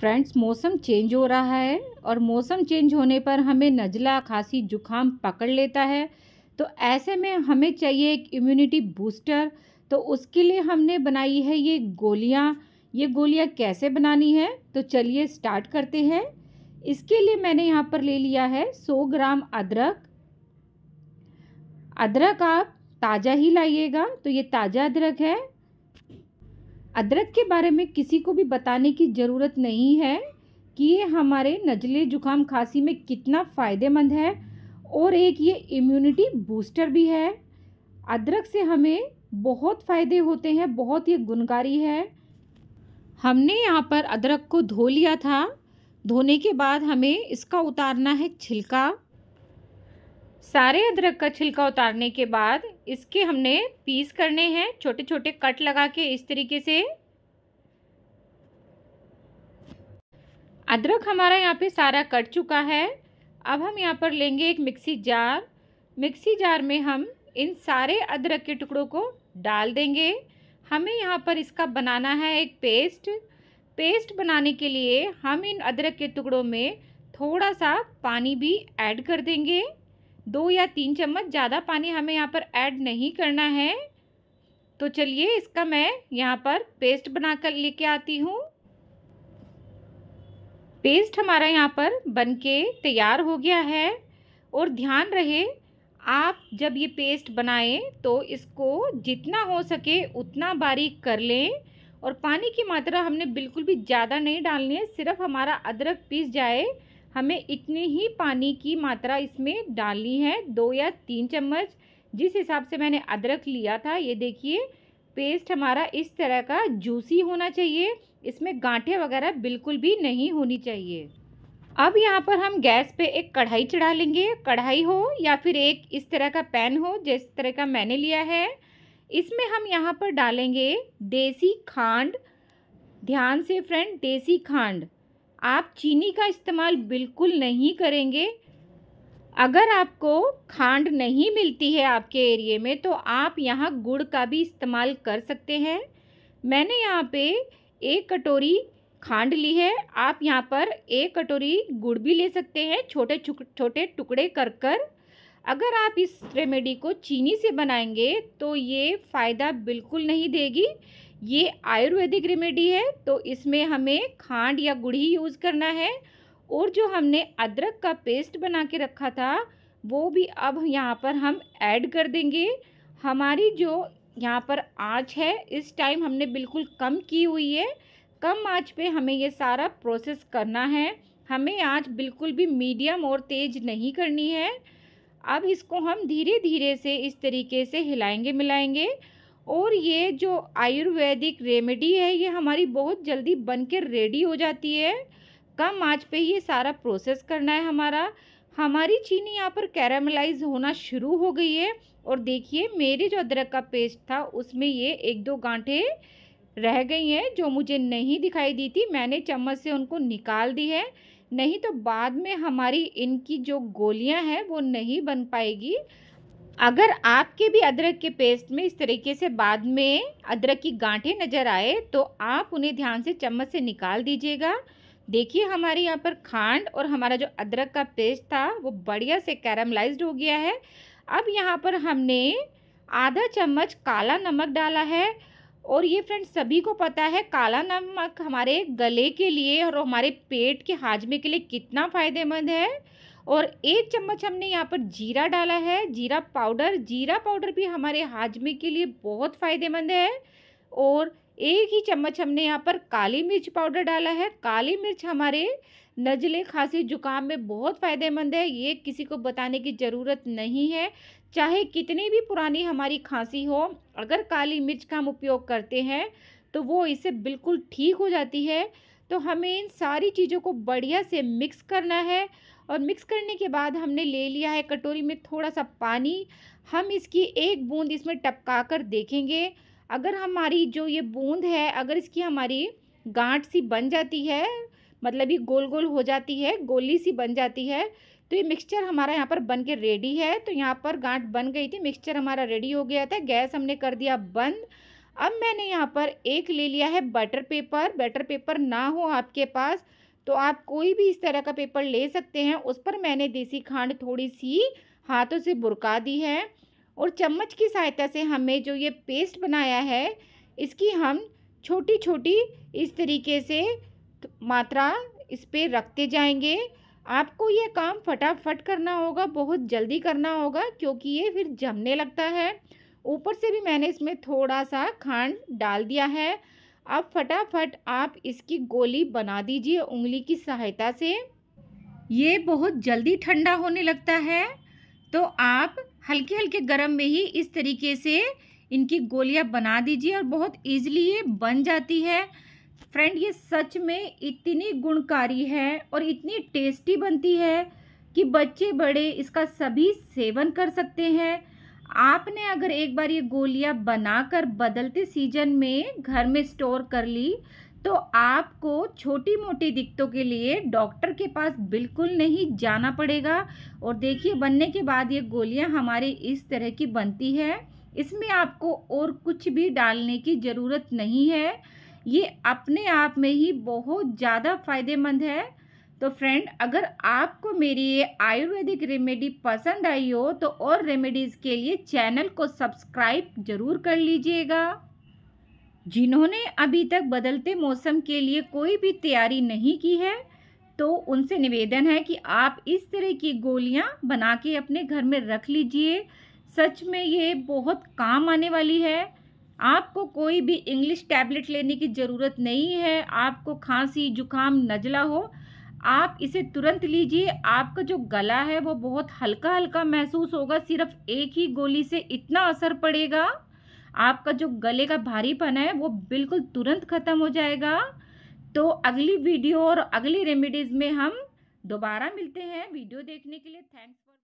friends मौसम change हो रहा है और मौसम चेंज होने पर हमें नज़ला खांसी जुखाम पकड़ लेता है तो ऐसे में हमें चाहिए एक इम्यूनिटी बूस्टर तो उसके लिए हमने बनाई है ये गोलियाँ ये गोलियाँ कैसे बनानी है तो चलिए स्टार्ट करते हैं इसके लिए मैंने यहाँ पर ले लिया है 100 ग्राम अदरक अदरक आप ताज़ा ही लाइएगा तो ये ताज़ा अदरक है अदरक के बारे में किसी को भी बताने की ज़रूरत नहीं है कि ये हमारे नज़ले जुकाम खांसी में कितना फ़ायदेमंद है और एक ये इम्यूनिटी बूस्टर भी है अदरक से हमें बहुत फ़ायदे होते हैं बहुत ये गुणकारी है हमने यहाँ पर अदरक को धो लिया था धोने के बाद हमें इसका उतारना है छिलका सारे अदरक का छिलका उतारने के बाद इसके हमने पीस करने हैं छोटे छोटे कट लगा के इस तरीके से अदरक हमारा यहाँ पे सारा कट चुका है अब हम यहाँ पर लेंगे एक मिक्सी जार मिक्सी जार में हम इन सारे अदरक के टुकड़ों को डाल देंगे हमें यहाँ पर इसका बनाना है एक पेस्ट पेस्ट बनाने के लिए हम इन अदरक के टुकड़ों में थोड़ा सा पानी भी ऐड कर देंगे दो या तीन चम्मच ज़्यादा पानी हमें यहाँ पर ऐड नहीं करना है तो चलिए इसका मैं यहाँ पर पेस्ट बना कर लेके आती हूँ पेस्ट हमारा यहाँ पर बन के तैयार हो गया है और ध्यान रहे आप जब ये पेस्ट बनाएं तो इसको जितना हो सके उतना बारीक कर लें और पानी की मात्रा हमने बिल्कुल भी ज़्यादा नहीं डालनी है सिर्फ हमारा अदरक पीस जाए हमें इतनी ही पानी की मात्रा इसमें डालनी है दो या तीन चम्मच जिस हिसाब से मैंने अदरक लिया था ये देखिए पेस्ट हमारा इस तरह का जूसी होना चाहिए इसमें गांठे वगैरह बिल्कुल भी नहीं होनी चाहिए अब यहाँ पर हम गैस पे एक कढ़ाई चढ़ा लेंगे कढ़ाई हो या फिर एक इस तरह का पैन हो जिस तरह का मैंने लिया है इसमें हम यहाँ पर डालेंगे देसी खांड ध्यान से फ्रेंड देसी खांड आप चीनी का इस्तेमाल बिल्कुल नहीं करेंगे अगर आपको खांड नहीं मिलती है आपके एरिए में तो आप यहाँ गुड़ का भी इस्तेमाल कर सकते हैं मैंने यहाँ पे एक कटोरी खांड ली है आप यहाँ पर एक कटोरी गुड़ भी ले सकते हैं छोटे छोटे टुकड़े कर कर अगर आप इस रेमेडी को चीनी से बनाएंगे तो ये फ़ायदा बिल्कुल नहीं देगी ये आयुर्वेदिक रेमेडी है तो इसमें हमें खांड या गुड़ी यूज़ करना है और जो हमने अदरक का पेस्ट बना के रखा था वो भी अब यहाँ पर हम ऐड कर देंगे हमारी जो यहाँ पर आँच है इस टाइम हमने बिल्कुल कम की हुई है कम आँच पे हमें ये सारा प्रोसेस करना है हमें आँच बिल्कुल भी मीडियम और तेज़ नहीं करनी है अब इसको हम धीरे धीरे से इस तरीके से हिलाएंगे मिलाएंगे और ये जो आयुर्वेदिक रेमेडी है ये हमारी बहुत जल्दी बन के रेडी हो जाती है कम आँच पे ये सारा प्रोसेस करना है हमारा हमारी चीनी यहाँ पर कैरामलाइज होना शुरू हो गई है और देखिए मेरे जो अदरक का पेस्ट था उसमें ये एक दो गांठे रह गई हैं जो मुझे नहीं दिखाई दी थी मैंने चम्मच से उनको निकाल दी है नहीं तो बाद में हमारी इनकी जो गोलियां हैं वो नहीं बन पाएगी अगर आपके भी अदरक के पेस्ट में इस तरीके से बाद में अदरक की गांठें नज़र आए तो आप उन्हें ध्यान से चम्मच से निकाल दीजिएगा देखिए हमारे यहाँ पर खांड और हमारा जो अदरक का पेस्ट था वो बढ़िया से कैरमलाइज्ड हो गया है अब यहाँ पर हमने आधा चम्मच काला नमक डाला है और ये फ्रेंड्स सभी को पता है काला नमक हमारे गले के लिए और हमारे पेट के हाजमे के लिए कितना फ़ायदेमंद है और एक चम्मच हमने यहाँ पर जीरा डाला है जीरा पाउडर जीरा पाउडर भी हमारे हाजमे के लिए बहुत फ़ायदेमंद है और एक ही चम्मच हमने यहाँ पर काली मिर्च पाउडर डाला है काली मिर्च हमारे नज़ले खांसी जुकाम में बहुत फ़ायदेमंद है ये किसी को बताने की ज़रूरत नहीं है चाहे कितनी भी पुरानी हमारी खांसी हो अगर काली मिर्च का हम उपयोग करते हैं तो वो इसे बिल्कुल ठीक हो जाती है तो हमें इन सारी चीज़ों को बढ़िया से मिक्स करना है और मिक्स करने के बाद हमने ले लिया है कटोरी में थोड़ा सा पानी हम इसकी एक बूंद इसमें टपका कर देखेंगे अगर हमारी जो ये बूंद है अगर इसकी हमारी गांठ सी बन जाती है मतलब ये गोल गोल हो जाती है गोली सी बन जाती है तो ये मिक्सचर हमारा यहाँ पर बन के रेडी है तो यहाँ पर गांठ बन गई थी मिक्सचर हमारा रेडी हो गया था गैस हमने कर दिया बंद अब मैंने यहाँ पर एक ले लिया है बटर पेपर बटर पेपर ना हो आपके पास तो आप कोई भी इस तरह का पेपर ले सकते हैं उस पर मैंने देसी खांड थोड़ी सी हाथों से बुरका दी है और चम्मच की सहायता से हमें जो ये पेस्ट बनाया है इसकी हम छोटी छोटी इस तरीके से मात्रा इस पर रखते जाएंगे आपको ये काम फटाफट करना होगा बहुत जल्दी करना होगा क्योंकि ये फिर जमने लगता है ऊपर से भी मैंने इसमें थोड़ा सा खांड डाल दिया है अब फटाफट आप इसकी गोली बना दीजिए उंगली की सहायता से ये बहुत जल्दी ठंडा होने लगता है तो आप हल्के हल्के गर्म में ही इस तरीके से इनकी गोलियां बना दीजिए और बहुत ईजिली ये बन जाती है फ्रेंड ये सच में इतनी गुणकारी है और इतनी टेस्टी बनती है कि बच्चे बड़े इसका सभी सेवन कर सकते हैं आपने अगर एक बार ये गोलियां बनाकर बदलते सीजन में घर में स्टोर कर ली तो आपको छोटी मोटी दिक्कतों के लिए डॉक्टर के पास बिल्कुल नहीं जाना पड़ेगा और देखिए बनने के बाद ये गोलियां हमारी इस तरह की बनती है इसमें आपको और कुछ भी डालने की ज़रूरत नहीं है ये अपने आप में ही बहुत ज़्यादा फ़ायदेमंद है तो फ्रेंड अगर आपको मेरी ये आयुर्वेदिक रेमेडी पसंद आई हो तो और रेमेडीज़ के लिए चैनल को सब्सक्राइब ज़रूर कर लीजिएगा जिन्होंने अभी तक बदलते मौसम के लिए कोई भी तैयारी नहीं की है तो उनसे निवेदन है कि आप इस तरह की गोलियां बना के अपने घर में रख लीजिए सच में ये बहुत काम आने वाली है आपको कोई भी इंग्लिश टैबलेट लेने की ज़रूरत नहीं है आपको खांसी जुकाम नजला हो आप इसे तुरंत लीजिए आपका जो गला है वो बहुत हल्का हल्का महसूस होगा सिर्फ एक ही गोली से इतना असर पड़ेगा आपका जो गले का भारीपन है वो बिल्कुल तुरंत ख़त्म हो जाएगा तो अगली वीडियो और अगली रेमेडीज़ में हम दोबारा मिलते हैं वीडियो देखने के लिए थैंक्स